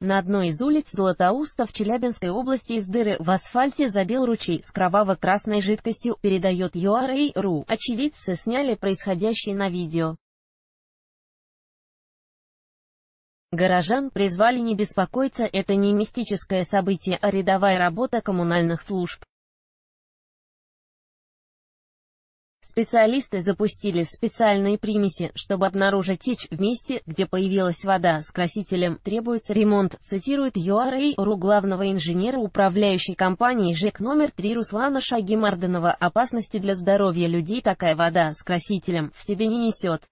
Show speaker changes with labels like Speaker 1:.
Speaker 1: На одной из улиц Златоуста в Челябинской области из дыры в асфальте забил ручей с кроваво-красной жидкостью, передает URA.ru. Очевидцы сняли происходящее на
Speaker 2: видео. Горожан призвали не беспокоиться, это не мистическое событие, а рядовая работа коммунальных служб. Специалисты запустили специальные
Speaker 1: примеси, чтобы обнаружить течь в месте, где появилась вода с красителем. Требуется ремонт, цитирует URA.ru главного инженера управляющей компании ЖЭК номер 3 Руслана Шагимарданова. Опасности для здоровья людей такая вода с красителем в себе не
Speaker 2: несет.